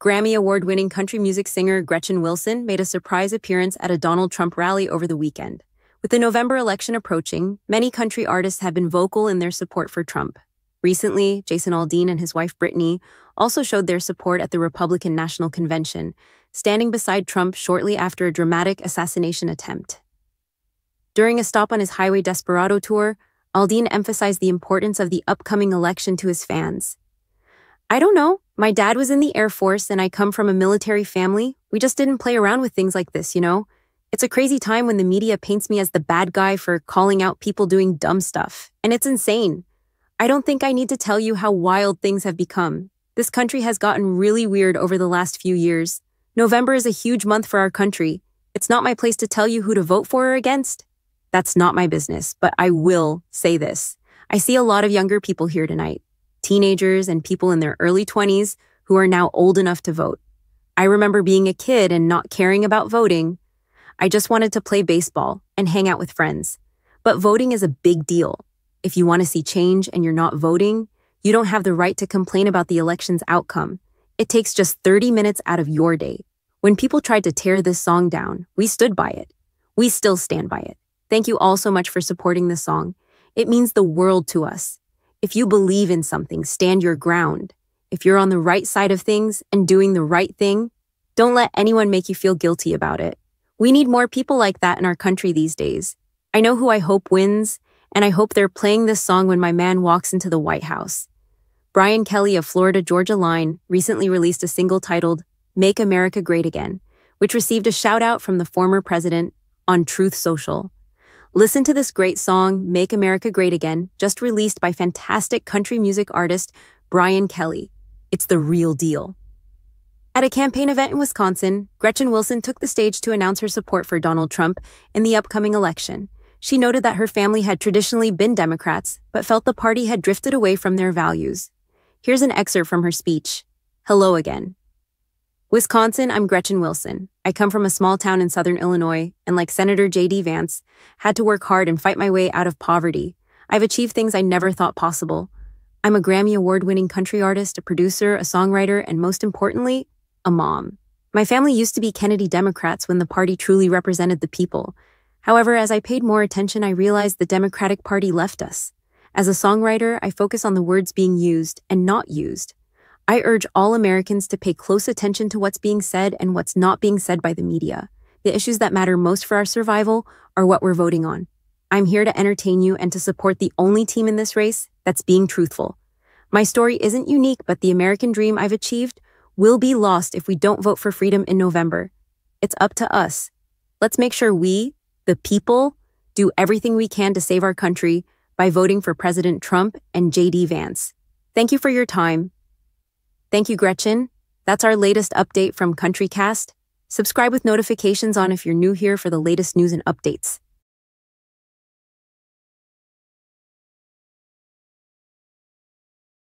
Grammy Award winning country music singer Gretchen Wilson made a surprise appearance at a Donald Trump rally over the weekend. With the November election approaching, many country artists have been vocal in their support for Trump. Recently, Jason Aldean and his wife Brittany also showed their support at the Republican National Convention, standing beside Trump shortly after a dramatic assassination attempt. During a stop on his Highway Desperado tour, Aldean emphasized the importance of the upcoming election to his fans. I don't know. My dad was in the Air Force and I come from a military family. We just didn't play around with things like this, you know? It's a crazy time when the media paints me as the bad guy for calling out people doing dumb stuff, and it's insane. I don't think I need to tell you how wild things have become. This country has gotten really weird over the last few years. November is a huge month for our country. It's not my place to tell you who to vote for or against. That's not my business, but I will say this. I see a lot of younger people here tonight teenagers and people in their early 20s who are now old enough to vote. I remember being a kid and not caring about voting. I just wanted to play baseball and hang out with friends. But voting is a big deal. If you want to see change and you're not voting, you don't have the right to complain about the election's outcome. It takes just 30 minutes out of your day. When people tried to tear this song down, we stood by it. We still stand by it. Thank you all so much for supporting this song. It means the world to us. If you believe in something, stand your ground. If you're on the right side of things and doing the right thing, don't let anyone make you feel guilty about it. We need more people like that in our country these days. I know who I hope wins, and I hope they're playing this song when my man walks into the White House. Brian Kelly of Florida Georgia Line recently released a single titled Make America Great Again, which received a shout out from the former president on Truth Social. Listen to this great song, Make America Great Again, just released by fantastic country music artist Brian Kelly. It's the real deal. At a campaign event in Wisconsin, Gretchen Wilson took the stage to announce her support for Donald Trump in the upcoming election. She noted that her family had traditionally been Democrats, but felt the party had drifted away from their values. Here's an excerpt from her speech Hello again. Wisconsin, I'm Gretchen Wilson. I come from a small town in southern Illinois, and like Senator J.D. Vance, had to work hard and fight my way out of poverty. I've achieved things I never thought possible. I'm a Grammy Award winning country artist, a producer, a songwriter, and most importantly, a mom. My family used to be Kennedy Democrats when the party truly represented the people. However, as I paid more attention, I realized the Democratic Party left us. As a songwriter, I focus on the words being used and not used. I urge all Americans to pay close attention to what's being said and what's not being said by the media. The issues that matter most for our survival are what we're voting on. I'm here to entertain you and to support the only team in this race that's being truthful. My story isn't unique, but the American dream I've achieved will be lost if we don't vote for freedom in November. It's up to us. Let's make sure we, the people, do everything we can to save our country by voting for President Trump and J.D. Vance. Thank you for your time. Thank you, Gretchen. That's our latest update from CountryCast. Subscribe with notifications on if you're new here for the latest news and updates.